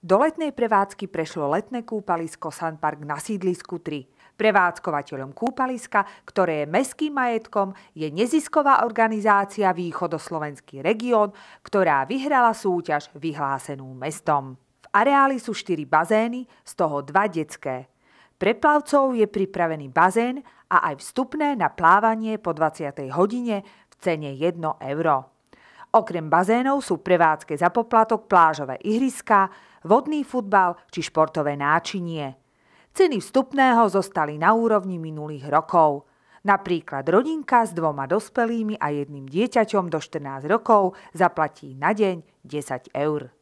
Do letnej prevádzky prešlo letné kúpalisko Park na sídlisku 3. Prevádzkovateľom kúpaliska, ktoré je meským majetkom, je nezisková organizácia Východoslovenský región, ktorá vyhrala súťaž vyhlásenú mestom. V areáli sú štyri bazény, z toho dva detské. Pre plavcov je pripravený bazén a aj vstupné na plávanie po 20. hodine v cene 1 euro. Okrem bazénov sú prevádzke za poplatok plážové ihriska, vodný futbal či športové náčinie. Ceny vstupného zostali na úrovni minulých rokov. Napríklad rodinka s dvoma dospelými a jedným dieťaťom do 14 rokov zaplatí na deň 10 eur.